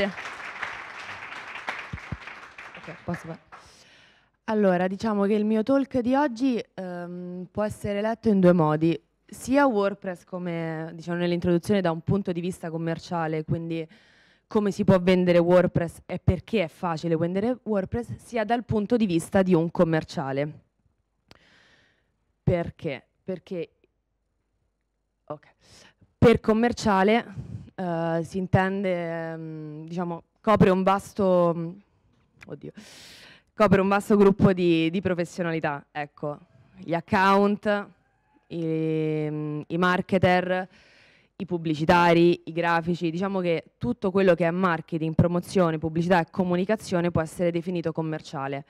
Grazie. Okay, posso... Allora, diciamo che il mio talk di oggi ehm, può essere letto in due modi, sia WordPress come diciamo nell'introduzione da un punto di vista commerciale, quindi come si può vendere WordPress e perché è facile vendere WordPress, sia dal punto di vista di un commerciale. Perché? Perché okay. per commerciale eh, si intende, mh, mm, diciamo, copre un vasto, mh, mm, oddio, copre un vasto gruppo di, di professionalità, ecco, gli account, i, mm, i marketer, i pubblicitari, i grafici, diciamo che tutto quello che è marketing, promozione, pubblicità e comunicazione può essere definito commerciale.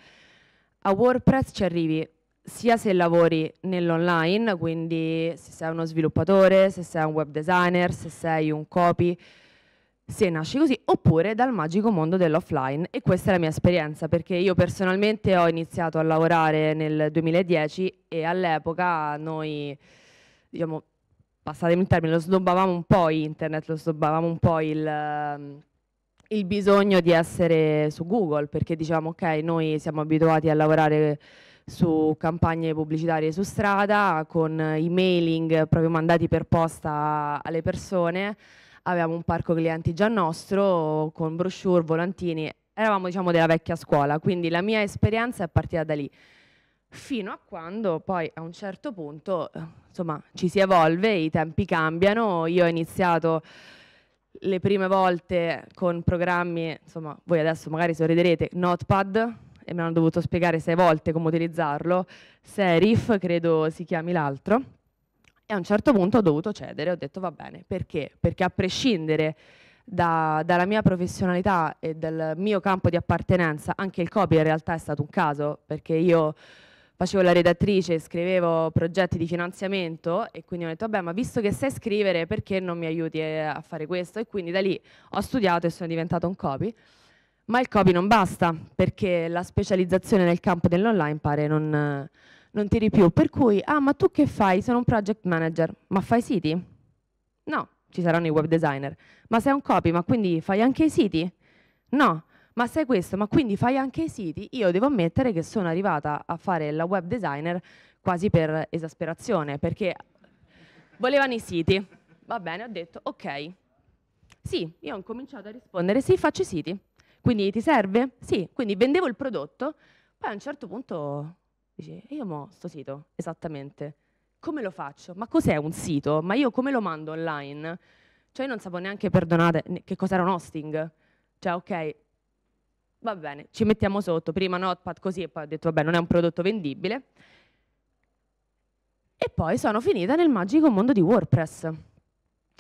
A WordPress ci arrivi sia se lavori nell'online, quindi se sei uno sviluppatore, se sei un web designer, se sei un copy, se nasci così, oppure dal magico mondo dell'offline. E questa è la mia esperienza, perché io personalmente ho iniziato a lavorare nel 2010 e all'epoca noi, diciamo, passatemi il termine, lo snobbavamo un po' internet, lo snobbavamo un po' il ehm, il bisogno di essere su Google, perché diciamo ok, noi siamo abituati a lavorare su campagne pubblicitarie su strada, con i mailing proprio mandati per posta alle persone. Avevamo un parco clienti già nostro con brochure, volantini, eravamo diciamo della vecchia scuola, quindi la mia esperienza è partita da lì. Fino a quando poi a un certo punto insomma, ci si evolve, i tempi cambiano, io ho iniziato le prime volte con programmi, insomma, voi adesso magari sorriderete, Notepad, e mi hanno dovuto spiegare sei volte come utilizzarlo, Serif credo si chiami l'altro, e a un certo punto ho dovuto cedere, ho detto va bene, perché? Perché a prescindere da, dalla mia professionalità e dal mio campo di appartenenza, anche il copy in realtà è stato un caso, perché io facevo la redattrice, scrivevo progetti di finanziamento e quindi ho detto, vabbè, ma visto che sai scrivere, perché non mi aiuti eh, a fare questo? E quindi da lì ho studiato e sono diventato un copy. Ma il copy non basta, perché la specializzazione nel campo dell'online pare non, non tiri più. Per cui, ah, ma tu che fai? Sono un project manager, ma fai siti? No, ci saranno i web designer. Ma sei un copy, ma quindi fai anche i siti? No, ma sai questo, ma quindi fai anche i siti? Io devo ammettere che sono arrivata a fare la web designer quasi per esasperazione, perché volevano i siti. Va bene, ho detto, ok. Sì, io ho cominciato a rispondere, sì, faccio i siti. Quindi ti serve? Sì, quindi vendevo il prodotto, poi a un certo punto dici, io mo sto sito, esattamente, come lo faccio? Ma cos'è un sito? Ma io come lo mando online? Cioè io non sapevo neanche, perdonate, che cos'era un hosting. Cioè ok, va bene, ci mettiamo sotto, prima Notepad così e poi ho detto vabbè non è un prodotto vendibile. E poi sono finita nel magico mondo di WordPress. Ho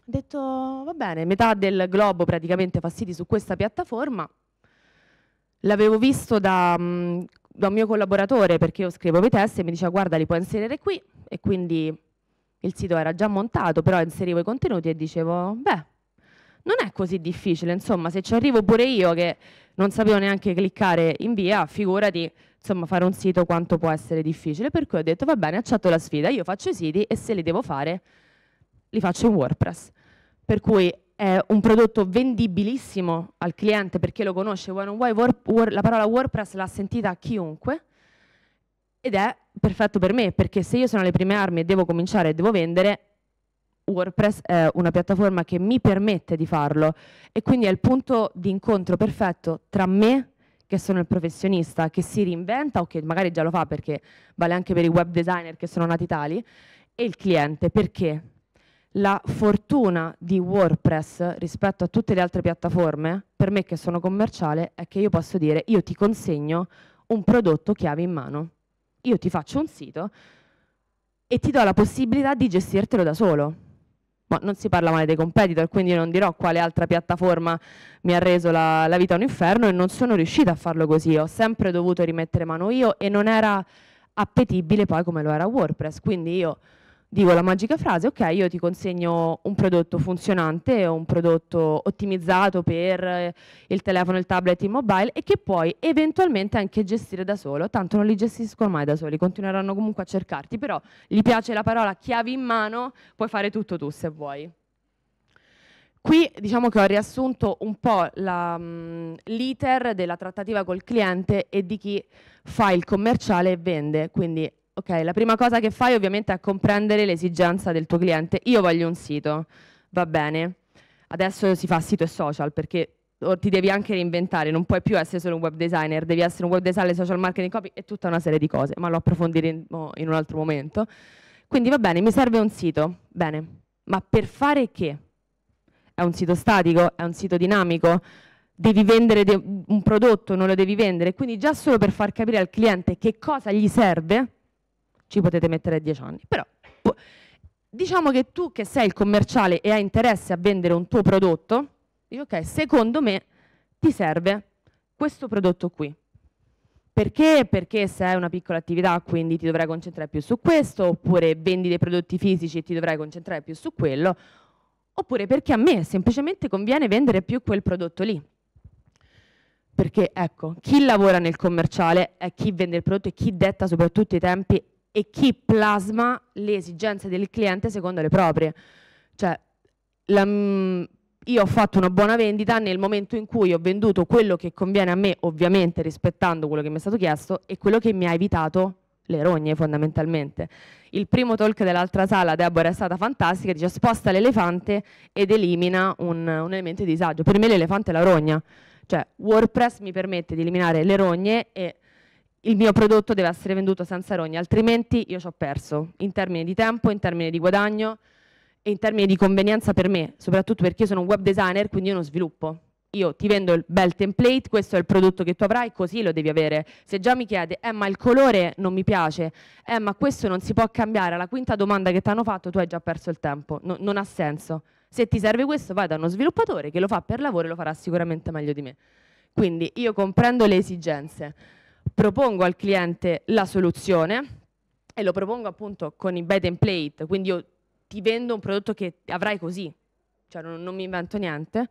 detto va bene, metà del globo praticamente fa siti su questa piattaforma, l'avevo visto da, mm, da, un mio collaboratore perché io scrivevo i test e mi diceva guarda li puoi inserire qui e quindi il sito era già montato però inserivo i contenuti e dicevo beh non è così difficile insomma se ci arrivo pure io che non sapevo neanche cliccare invia figurati insomma fare un sito quanto può essere difficile per cui ho detto va bene accetto la sfida io faccio i siti e se li devo fare li faccio in WordPress per cui è un prodotto vendibilissimo al cliente perché lo conosce, vuoi non vuoi, la parola WordPress l'ha sentita chiunque ed è perfetto per me perché se io sono alle prime armi e devo cominciare e devo vendere, WordPress è una piattaforma che mi permette di farlo e quindi è il punto di incontro perfetto tra me che sono il professionista che si reinventa o che magari già lo fa perché vale anche per i web designer che sono nati tali e il cliente perché la fortuna di WordPress rispetto a tutte le altre piattaforme, per me che sono commerciale, è che io posso dire io ti consegno un prodotto chiave in mano. Io ti faccio un sito e ti do la possibilità di gestirtelo da solo. Ma non si parla male dei competitor, quindi non dirò quale altra piattaforma mi ha reso la, la vita un inferno e non sono riuscita a farlo così. Ho sempre dovuto rimettere mano io e non era appetibile poi come lo era WordPress. Quindi io dico la magica frase, ok, io ti consegno un prodotto funzionante, un prodotto ottimizzato per eh, il telefono, il tablet, il mobile e che puoi eventualmente anche gestire da solo, tanto non li gestiscono mai da soli, continueranno comunque a cercarti, però gli piace la parola chiavi in mano, puoi fare tutto tu se vuoi. Qui diciamo che ho riassunto un po' mm, l'iter della trattativa col cliente e di chi fa il commerciale e vende, quindi ok, la prima cosa che fai ovviamente è comprendere l'esigenza del tuo cliente. Io voglio un sito, va bene. Adesso si fa sito e social perché ti devi anche reinventare, non puoi più essere solo un web designer, devi essere un web designer, social marketing copy e tutta una serie di cose, ma lo approfondiremo in un altro momento. Quindi va bene, mi serve un sito, bene, ma per fare che? È un sito statico? È un sito dinamico? Devi vendere de un prodotto, non lo devi vendere? Quindi già solo per far capire al cliente che cosa gli serve, ci potete mettere 10 anni. Però diciamo che tu che sei il commerciale e hai interesse a vendere un tuo prodotto, dici ok, secondo me ti serve questo prodotto qui. Perché? Perché se hai una piccola attività quindi ti dovrai concentrare più su questo, oppure vendi dei prodotti fisici e ti dovrai concentrare più su quello, oppure perché a me semplicemente conviene vendere più quel prodotto lì. Perché ecco, chi lavora nel commerciale è chi vende il prodotto e chi detta soprattutto i tempi e chi plasma le esigenze del cliente secondo le proprie. Cioè, la, mm, io ho fatto una buona vendita nel momento in cui ho venduto quello che conviene a me, ovviamente rispettando quello che mi è stato chiesto, e quello che mi ha evitato le rogne fondamentalmente. Il primo talk dell'altra sala, Deborah, è stata fantastica, dice sposta l'elefante ed elimina un, un, elemento di disagio. Per me l'elefante è la rogna, cioè WordPress mi permette di eliminare le rogne e il mio prodotto deve essere venduto senza rogna, altrimenti io ci ho perso in termini di tempo, in termini di guadagno e in termini di convenienza per me, soprattutto perché io sono un web designer, quindi io non sviluppo. Io ti vendo il bel template, questo è il prodotto che tu avrai, così lo devi avere. Se già mi chiede, eh ma il colore non mi piace, eh ma questo non si può cambiare, alla quinta domanda che ti hanno fatto tu hai già perso il tempo, no, non ha senso. Se ti serve questo vai da uno sviluppatore che lo fa per lavoro e lo farà sicuramente meglio di me. Quindi io comprendo le esigenze propongo al cliente la soluzione e lo propongo appunto con i by template, quindi io ti vendo un prodotto che avrai così, cioè non, non mi invento niente,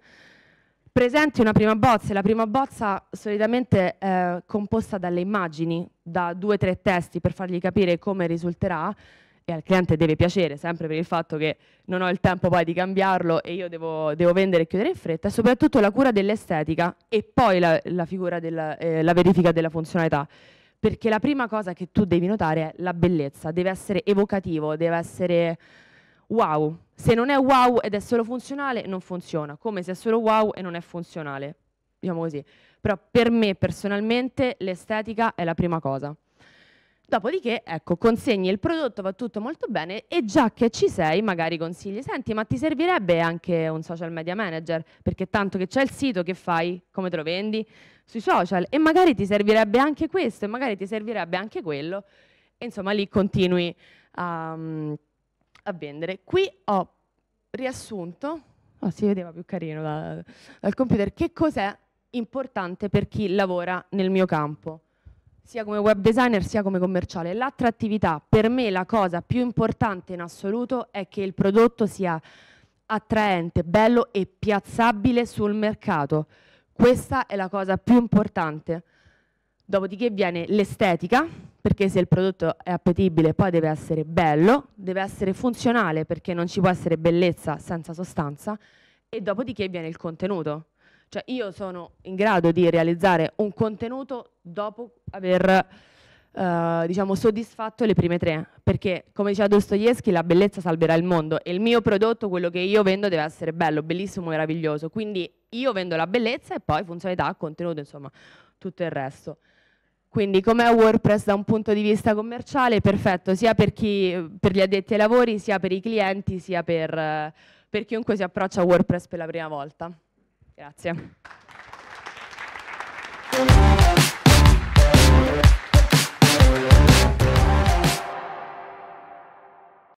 presenti una prima bozza e la prima bozza solitamente è eh, composta dalle immagini, da due o tre testi per fargli capire come risulterà, e al cliente deve piacere, sempre per il fatto che non ho il tempo poi di cambiarlo e io devo, devo vendere e chiudere in fretta, e soprattutto la cura dell'estetica e poi la, la, della, eh, la, verifica della funzionalità. Perché la prima cosa che tu devi notare è la bellezza, deve essere evocativo, deve essere wow. Se non è wow ed è solo funzionale, non funziona, come se è solo wow e non è funzionale. Diciamo così. Però per me personalmente l'estetica è la prima cosa. Dopodiché, ecco, consegni il prodotto, va tutto molto bene e già che ci sei, magari consigli, senti, ma ti servirebbe anche un social media manager? Perché tanto che c'è il sito, che fai? Come te lo vendi? Sui social. E magari ti servirebbe anche questo, e magari ti servirebbe anche quello. E insomma, lì continui a, mm, a vendere. Qui ho riassunto, oh, si vedeva più carino da, dal computer, che cos'è importante per chi lavora nel mio campo sia come web designer sia come commerciale. L'attrattività, per me la cosa più importante in assoluto è che il prodotto sia attraente, bello e piazzabile sul mercato. Questa è la cosa più importante. Dopodiché viene l'estetica, perché se il prodotto è appetibile poi deve essere bello, deve essere funzionale perché non ci può essere bellezza senza sostanza e dopodiché viene il contenuto. Cioè io sono in grado di realizzare un contenuto dopo aver eh, diciamo, soddisfatto le prime tre, perché come diceva Dostoevsky la bellezza salverà il mondo e il mio prodotto, quello che io vendo deve essere bello, bellissimo, meraviglioso, quindi io vendo la bellezza e poi funzionalità, contenuto, insomma tutto il resto. Quindi com'è WordPress da un punto di vista commerciale? Perfetto, sia per, chi, per gli addetti ai lavori, sia per i clienti, sia per, per chiunque si approccia a WordPress per la prima volta. Grazie.